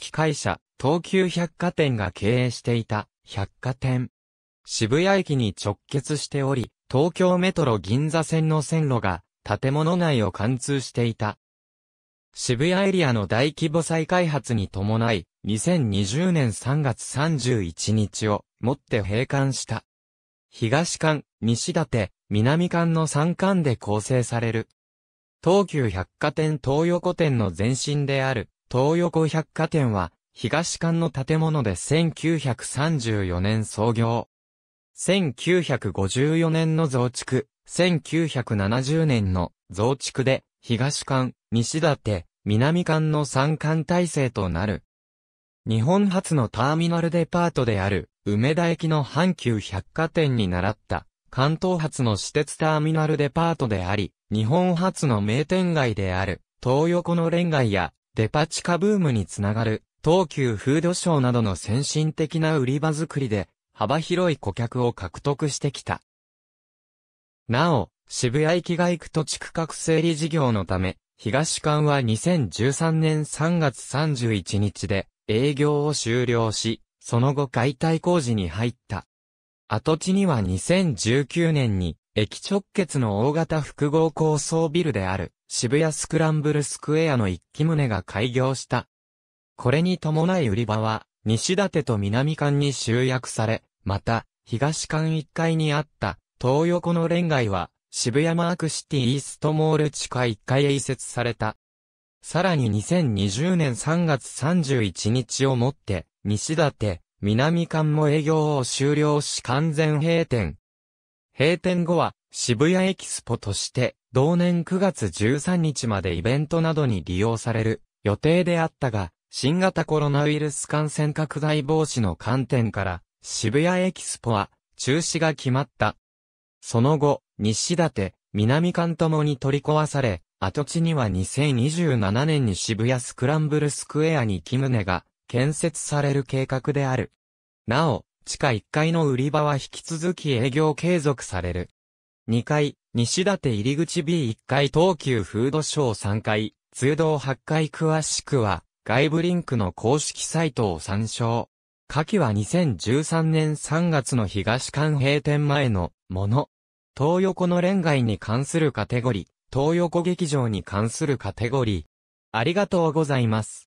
機械社、東急百貨店が経営していた百貨店。渋谷駅に直結しており、東京メトロ銀座線の線路が建物内を貫通していた。渋谷エリアの大規模再開発に伴い、2020年3月31日をもって閉館した。東館、西館、南館の3館で構成される。東急百貨店東横店の前身である東横百貨店は、東館の建物で1934年創業。1954年の増築、1970年の増築で、東館、西館、南館の三館体制となる。日本初のターミナルデパートである、梅田駅の阪急百貨店に倣った、関東初の私鉄ターミナルデパートであり、日本初の名店街である、東横のレンガや、デパ地下ブームにつながる、東急フードショーなどの先進的な売り場作りで、幅広い顧客を獲得してきた。なお、渋谷駅外区と土地区画整理事業のため、東館は2013年3月31日で営業を終了し、その後解体工事に入った。跡地には2019年に駅直結の大型複合高層ビルである渋谷スクランブルスクエアの一機棟が開業した。これに伴い売り場は西館と南館に集約され、また東館1階にあった東横のレンガは渋谷マークシティイーストモール地下1階へ移設された。さらに2020年3月31日をもって西館、南館も営業を終了し完全閉店。閉店後は渋谷エキスポとして同年9月13日までイベントなどに利用される予定であったが、新型コロナウイルス感染拡大防止の観点から渋谷エキスポは中止が決まった。その後、西立、南館ともに取り壊され、跡地には2027年に渋谷スクランブルスクエアにキムネが建設される計画である。なお、地下1階の売り場は引き続き営業継続される。2階、西立入口 B1 階東急フードショー3階、通道8階詳しくは、外部リンクの公式サイトを参照。下記は2013年3月の東館閉店前のもの。東横の恋愛に関するカテゴリー、東横劇場に関するカテゴリー。ありがとうございます。